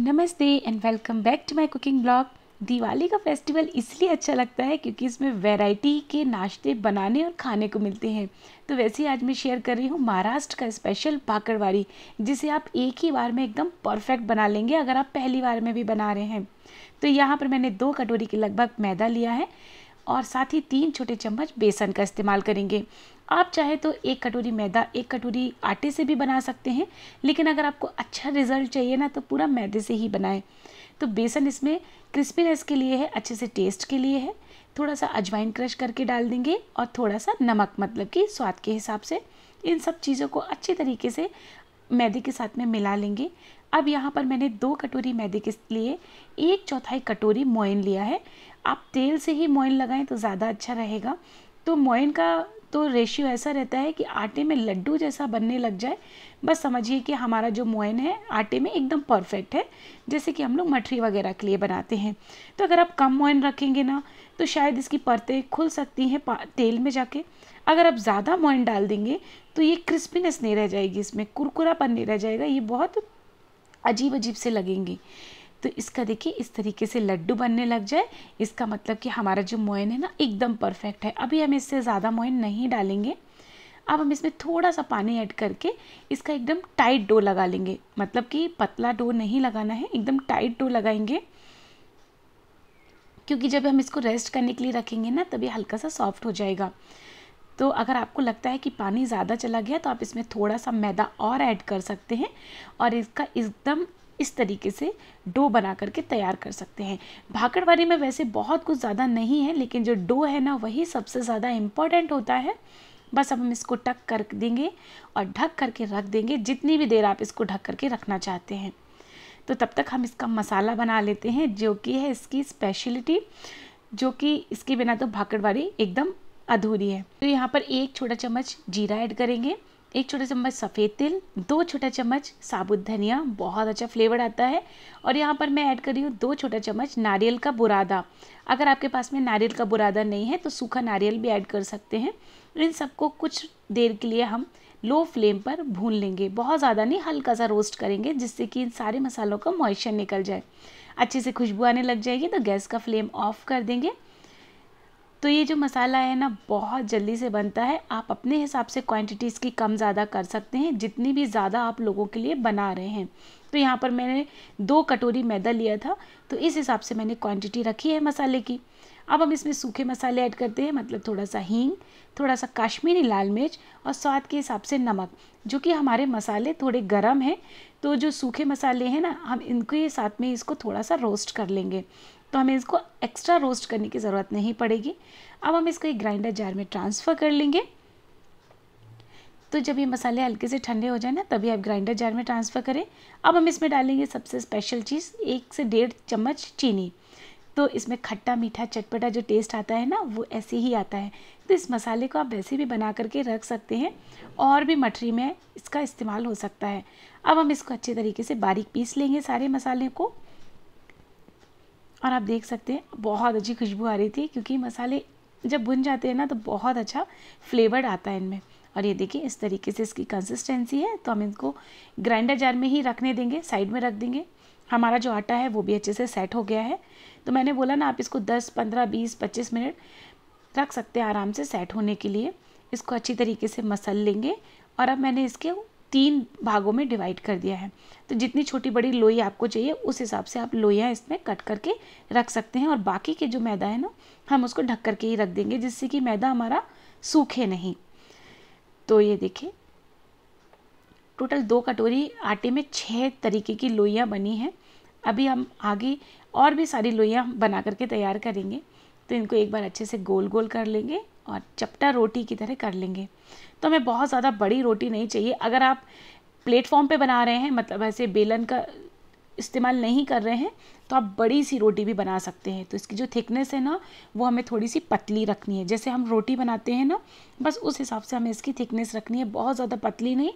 नमस्ते and welcome back to my cooking blog Diwali का festival इसलिए अच्छा लगता है क्योंकि इसमें वैरायटी के नाश्ते बनाने और खाने को मिलते हैं तो वैसे ही आज मैं शेयर कर रही हूँ महाराष्ट्र का स्पेशल पाकड़वाड़ी जिसे आप एक ही बार में एकदम परफेक्ट बना लेंगे अगर आप पहली बार में भी बना रहे हैं तो यहाँ पर मैंने दो कटोरी के लगभग मैदा लिया है और साथ ही तीन छोटे चम्मच बेसन का इस्तेमाल करेंगे आप चाहे तो एक कटोरी मैदा एक कटोरी आटे से भी बना सकते हैं लेकिन अगर आपको अच्छा रिजल्ट चाहिए ना तो पूरा मैदे से ही बनाएं तो बेसन इसमें क्रिस्पीनेस के लिए है अच्छे से टेस्ट के लिए है थोड़ा सा अजवाइन क्रश करके डाल देंगे और थोड़ा सा नमक मतलब कि स्वाद के हिसाब से इन सब चीज़ों को अच्छे तरीके से मैदे के साथ में मिला लेंगे अब यहाँ पर मैंने दो कटोरी मैदे के लिए एक चौथाई कटोरी मोइन लिया है आप तेल से ही मोइन लगाएं तो ज़्यादा अच्छा रहेगा तो मोइन का तो रेशियो ऐसा रहता है कि आटे में लड्डू जैसा बनने लग जाए बस समझिए कि हमारा जो मोइन है आटे में एकदम परफेक्ट है जैसे कि हम लोग मठरी वगैरह के लिए बनाते हैं तो अगर आप कम मोइन रखेंगे ना तो शायद इसकी परतें खुल सकती हैं तेल में जाके अगर आप ज़्यादा मोइन डाल देंगे तो ये क्रिस्पीनेस नहीं रह जाएगी इसमें कुरकुरापन नहीं रह जाएगा ये बहुत अजीब अजीब से लगेंगी तो इसका देखिए इस तरीके से लड्डू बनने लग जाए इसका मतलब कि हमारा जो मोइन है ना एकदम परफेक्ट है अभी हम इससे ज़्यादा मोइन नहीं डालेंगे अब हम इसमें थोड़ा सा पानी ऐड करके इसका एकदम टाइट डो लगा लेंगे मतलब कि पतला डो नहीं लगाना है एकदम टाइट डो लगाएंगे क्योंकि जब हम इसको रेस्ट करने के लिए रखेंगे ना तभी हल्का सा सॉफ्ट हो जाएगा तो अगर आपको लगता है कि पानी ज़्यादा चला गया तो आप इसमें थोड़ा सा मैदा और ऐड कर सकते हैं और इसका एकदम इस तरीके से डो बना करके तैयार कर सकते हैं भाकड़वारी में वैसे बहुत कुछ ज़्यादा नहीं है लेकिन जो डो है ना वही सबसे ज़्यादा इम्पॉर्टेंट होता है बस अब हम इसको टक कर देंगे और ढक करके रख देंगे जितनी भी देर आप इसको ढक करके रखना चाहते हैं तो तब तक हम इसका मसाला बना लेते हैं जो कि है इसकी स्पेशलिटी जो कि इसके बिना तो भाकड़वारी एकदम अधूरी है तो यहाँ पर एक छोटा चम्मच जीरा ऐड करेंगे एक छोटा चम्मच सफ़ेद तिल दो छोटा चम्मच साबुत धनिया बहुत अच्छा फ्लेवर आता है और यहाँ पर मैं ऐड कर रही हूँ दो छोटा चम्मच नारियल का बुरादा अगर आपके पास में नारियल का बुरादा नहीं है तो सूखा नारियल भी ऐड कर सकते हैं इन सबको कुछ देर के लिए हम लो फ्लेम पर भून लेंगे बहुत ज़्यादा नहीं हल्का सा रोस्ट करेंगे जिससे कि इन सारे मसालों का मॉइस्चर निकल जाए अच्छे से खुशबू आने लग जाएगी तो गैस का फ्लेम ऑफ कर देंगे तो ये जो मसाला है ना बहुत जल्दी से बनता है आप अपने हिसाब से क्वांटिटीज़ की कम ज़्यादा कर सकते हैं जितनी भी ज़्यादा आप लोगों के लिए बना रहे हैं तो यहाँ पर मैंने दो कटोरी मैदा लिया था तो इस हिसाब से मैंने क्वांटिटी रखी है मसाले की अब हम इसमें सूखे मसाले ऐड करते हैं मतलब थोड़ा सा हींग थोड़ा सा काश्मीरी लाल मिर्च और स्वाद के हिसाब से नमक जो कि हमारे मसाले थोड़े गर्म हैं तो जो सूखे मसाले हैं ना हम इनके साथ में इसको थोड़ा सा रोस्ट कर लेंगे तो हमें इसको एक्स्ट्रा रोस्ट करने की ज़रूरत नहीं पड़ेगी अब हम इसको एक ग्राइंडर जार में ट्रांसफ़र कर लेंगे तो जब ये मसाले हल्के से ठंडे हो जाए ना तभी आप ग्राइंडर जार में ट्रांसफ़र करें अब हम इसमें डालेंगे सबसे स्पेशल चीज़ एक से डेढ़ चम्मच चीनी तो इसमें खट्टा मीठा चटपटा जो टेस्ट आता है ना वो ऐसे ही आता है तो इस मसाले को आप वैसे भी बना करके रख सकते हैं और भी मठरी में इसका इस्तेमाल हो सकता है अब हम इसको अच्छे तरीके से बारीक पीस लेंगे सारे मसाले को और आप देख सकते हैं बहुत अच्छी खुशबू आ रही थी क्योंकि मसाले जब भुन जाते हैं ना तो बहुत अच्छा फ्लेवर्ड आता है इनमें और ये देखिए इस तरीके से इसकी कंसिस्टेंसी है तो हम इनको ग्राइंडर जार में ही रखने देंगे साइड में रख देंगे हमारा जो आटा है वो भी अच्छे से सेट हो गया है तो मैंने बोला ना आप इसको 10, 15, 20, 25 मिनट रख सकते हैं आराम से सेट होने के लिए इसको अच्छी तरीके से मसल लेंगे और अब मैंने इसके तीन भागों में डिवाइड कर दिया है तो जितनी छोटी बड़ी लोई आपको चाहिए उस हिसाब से आप लोइयाँ इसमें कट करके रख सकते हैं और बाकी के जो मैदा है ना हम उसको ढक करके ही रख देंगे जिससे कि मैदा हमारा सूखे नहीं तो ये देखिए टोटल दो कटोरी आटे में छः तरीके की लोइयाँ बनी हैं अभी हम आगे और भी सारी लोइयाँ बना करके तैयार करेंगे तो इनको एक बार अच्छे से गोल गोल कर लेंगे और चपटा रोटी की तरह कर लेंगे तो हमें बहुत ज़्यादा बड़ी रोटी नहीं चाहिए अगर आप प्लेटफॉर्म पे बना रहे हैं मतलब ऐसे बेलन का इस्तेमाल नहीं कर रहे हैं तो आप बड़ी सी रोटी भी बना सकते हैं तो इसकी जो थिकनेस है ना वो हमें थोड़ी सी पतली रखनी है जैसे हम रोटी बनाते हैं ना बस उस हिसाब से हमें इसकी थिकनेस रखनी है बहुत ज़्यादा पतली नहीं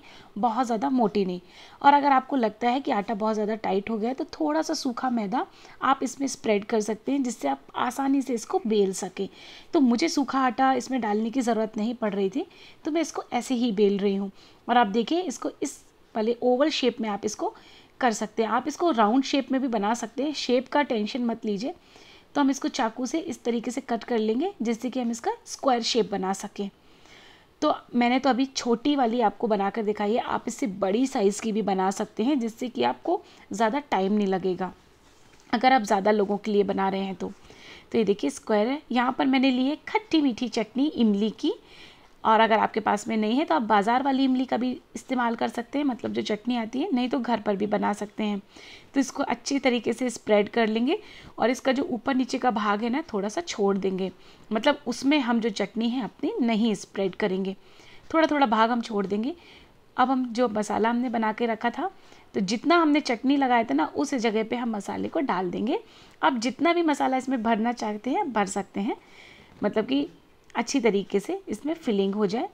बहुत ज़्यादा मोटी नहीं और अगर आपको लगता है कि आटा बहुत ज़्यादा टाइट हो गया है तो थोड़ा सा सूखा मैदा आप इसमें स्प्रेड कर सकते हैं जिससे आप आसानी से इसको बेल सकें तो मुझे सूखा आटा इसमें डालने की ज़रूरत नहीं पड़ रही थी तो मैं इसको ऐसे ही बेल रही हूँ और आप देखिए इसको इस पहले ओवल शेप में आप इसको कर सकते हैं आप इसको राउंड शेप में भी बना सकते हैं शेप का टेंशन मत लीजिए तो हम इसको चाकू से इस तरीके से कट कर लेंगे जिससे कि हम इसका स्क्वायर शेप बना सकें तो मैंने तो अभी छोटी वाली आपको बनाकर दिखाई है आप इससे बड़ी साइज़ की भी बना सकते हैं जिससे कि आपको ज़्यादा टाइम नहीं लगेगा अगर आप ज़्यादा लोगों के लिए बना रहे हैं तो तो ये देखिए स्क्वायर है यहाँ पर मैंने लिए खट्टी मीठी चटनी इमली की और अगर आपके पास में नहीं है तो आप बाज़ार वाली इमली का भी इस्तेमाल कर सकते हैं मतलब जो चटनी आती है नहीं तो घर पर भी बना सकते हैं तो इसको अच्छी तरीके से स्प्रेड कर लेंगे और इसका जो ऊपर नीचे का भाग है ना थोड़ा सा छोड़ देंगे मतलब उसमें हम जो चटनी है अपनी नहीं स्प्रेड करेंगे थोड़ा थोड़ा भाग हम छोड़ देंगे अब हम जो मसाला हमने बना के रखा था तो जितना हमने चटनी लगाया था ना उस जगह पे हम मसाले को डाल देंगे आप जितना भी मसाला इसमें भरना चाहते हैं भर सकते हैं मतलब कि अच्छी तरीके से इसमें फिलिंग हो जाए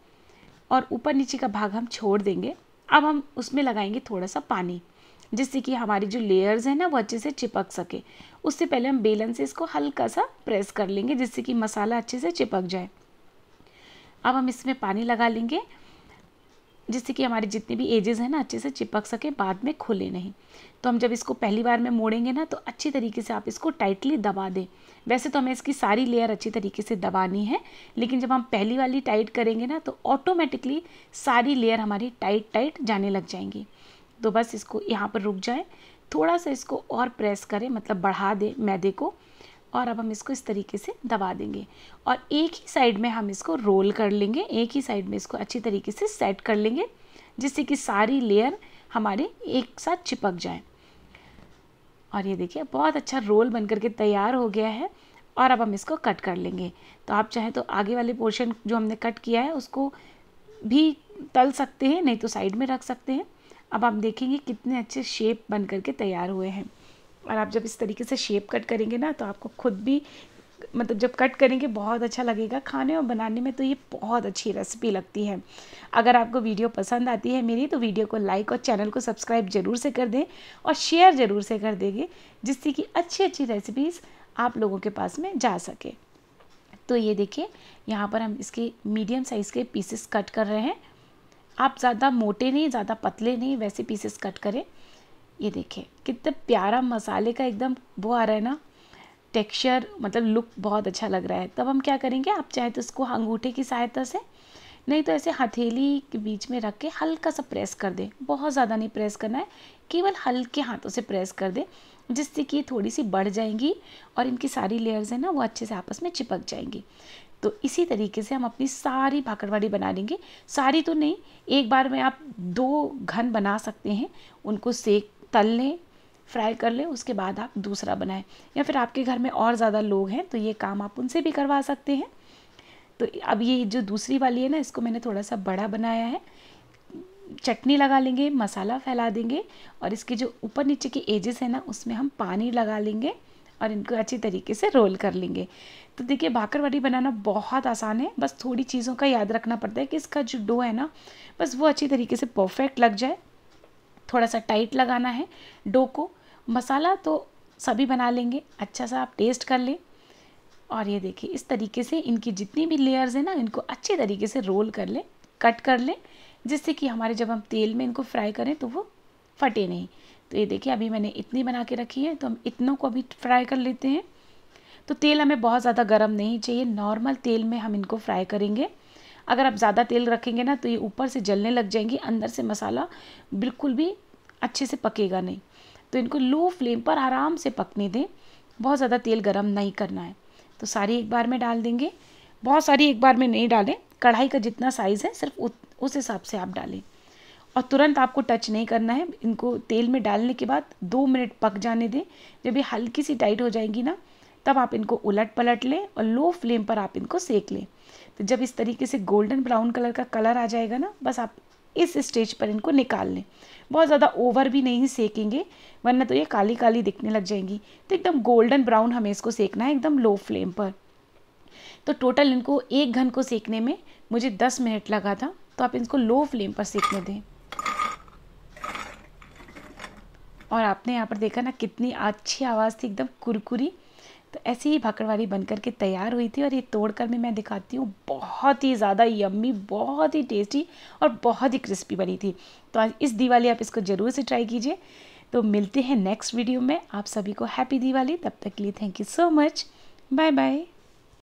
और ऊपर नीचे का भाग हम छोड़ देंगे अब हम उसमें लगाएंगे थोड़ा सा पानी जिससे कि हमारी जो लेयर्स हैं ना वो अच्छे से चिपक सके उससे पहले हम बेलन से इसको हल्का सा प्रेस कर लेंगे जिससे कि मसाला अच्छे से चिपक जाए अब हम इसमें पानी लगा लेंगे जिससे कि हमारे जितने भी एजेस हैं ना अच्छे से चिपक सके बाद में खुले नहीं तो हम जब इसको पहली बार में मोड़ेंगे ना तो अच्छी तरीके से आप इसको टाइटली दबा दें वैसे तो हमें इसकी सारी लेयर अच्छी तरीके से दबानी है लेकिन जब हम पहली वाली टाइट करेंगे ना तो ऑटोमेटिकली सारी लेयर हमारी टाइट टाइट जाने लग जाएंगी तो बस इसको यहाँ पर रुक जाए थोड़ा सा इसको और प्रेस करें मतलब बढ़ा दें मैदे को और अब हम इसको इस तरीके से दबा देंगे और एक ही साइड में हम इसको रोल कर लेंगे एक ही साइड में इसको अच्छी तरीके से सेट कर लेंगे जिससे कि सारी लेयर हमारे एक साथ चिपक जाए और ये देखिए बहुत अच्छा रोल बन करके तैयार हो गया है और अब हम इसको कट कर लेंगे तो आप चाहे तो आगे वाले पोर्शन जो हमने कट किया है उसको भी तल सकते हैं नहीं तो साइड में रख सकते हैं अब आप देखेंगे कितने अच्छे शेप बन करके तैयार हुए हैं और आप जब इस तरीके से शेप कट करेंगे ना तो आपको खुद भी मतलब जब कट करेंगे बहुत अच्छा लगेगा खाने और बनाने में तो ये बहुत अच्छी रेसिपी लगती है अगर आपको वीडियो पसंद आती है मेरी तो वीडियो को लाइक और चैनल को सब्सक्राइब ज़रूर से कर दें और शेयर ज़रूर से कर देंगे जिससे कि अच्छी अच्छी रेसिपीज़ आप लोगों के पास में जा सके तो ये देखिए यहाँ पर हम इसके मीडियम साइज़ के पीसेस कट कर रहे हैं आप ज़्यादा मोटे नहीं ज़्यादा पतले नहीं वैसे पीसेस कट करें ये देखिए कितना प्यारा मसाले का एकदम वो आ रहा है ना टेक्सचर मतलब लुक बहुत अच्छा लग रहा है तब हम क्या करेंगे आप चाहे तो इसको अंगूठे की सहायता से नहीं तो ऐसे हथेली के बीच में रख के हल्का सा प्रेस कर दें बहुत ज़्यादा नहीं प्रेस करना है केवल हल्के हाथों से प्रेस कर दें जिससे कि थोड़ी सी बढ़ जाएंगी और इनकी सारी लेयर्स हैं ना वो अच्छे से आपस में चिपक जाएंगी तो इसी तरीके से हम अपनी सारी भाकड़वाड़ी बना लेंगे सारी तो नहीं एक बार में आप दो घन बना सकते हैं उनको सेक तल लें फ्राई कर लें उसके बाद आप दूसरा बनाएं या फिर आपके घर में और ज़्यादा लोग हैं तो ये काम आप उनसे भी करवा सकते हैं तो अब ये जो दूसरी वाली है ना इसको मैंने थोड़ा सा बड़ा बनाया है चटनी लगा लेंगे मसाला फैला देंगे और इसके जो ऊपर नीचे के एजेस हैं ना उसमें हम पानी लगा लेंगे और इनको अच्छी तरीके से रोल कर लेंगे तो देखिए भाकरवाड़ी बनाना बहुत आसान है बस थोड़ी चीज़ों का याद रखना पड़ता है कि इसका जो डो है ना बस वो अच्छी तरीके से परफेक्ट लग जाए थोड़ा सा टाइट लगाना है डो को मसाला तो सभी बना लेंगे अच्छा सा आप टेस्ट कर लें और ये देखिए इस तरीके से इनकी जितनी भी लेयर्स हैं ना इनको अच्छे तरीके से रोल कर लें कट कर लें जिससे कि हमारे जब हम तेल में इनको फ्राई करें तो वो फटे नहीं तो ये देखिए अभी मैंने इतनी बना के रखी है तो हम इतनों को अभी फ्राई कर लेते हैं तो तेल हमें बहुत ज़्यादा गर्म नहीं चाहिए नॉर्मल तेल में हम इनको फ्राई करेंगे अगर आप ज़्यादा तेल रखेंगे ना तो ये ऊपर से जलने लग जाएंगी अंदर से मसाला बिल्कुल भी अच्छे से पकेगा नहीं तो इनको लो फ्लेम पर आराम से पकने दें बहुत ज़्यादा तेल गर्म नहीं करना है तो सारी एक बार में डाल देंगे बहुत सारी एक बार में नहीं डालें कढ़ाई का जितना साइज़ है सिर्फ उस हिसाब से आप डालें और तुरंत आपको टच नहीं करना है इनको तेल में डालने के बाद दो मिनट पक जाने दें जब ये हल्की सी टाइट हो जाएंगी ना तब आप इनको उलट पलट लें और लो फ्लेम पर आप इनको सेक लें तो जब इस तरीके से गोल्डन ब्राउन कलर का कलर आ जाएगा ना बस आप इस स्टेज पर इनको निकाल लें बहुत ज़्यादा ओवर भी नहीं सेकेंगे वरना तो ये काली काली दिखने लग जाएंगी तो एकदम गोल्डन ब्राउन हमें इसको सेकना है एकदम लो फ्लेम पर तो टोटल इनको एक घन को सेकने में मुझे दस मिनट लगा था तो आप इनको लो फ्लेम पर सेकने दें और आपने यहाँ पर देखा ना कितनी अच्छी आवाज़ थी एकदम कुरकुरी तो ऐसी ही भाकड़वाड़ी बन के तैयार हुई थी और ये तोड़ कर में मैं दिखाती हूँ बहुत ही ज़्यादा यम्मी बहुत ही टेस्टी और बहुत ही क्रिस्पी बनी थी तो आज इस दिवाली आप इसको ज़रूर से ट्राई कीजिए तो मिलते हैं नेक्स्ट वीडियो में आप सभी को हैप्पी दिवाली तब तक के लिए thank you so much bye bye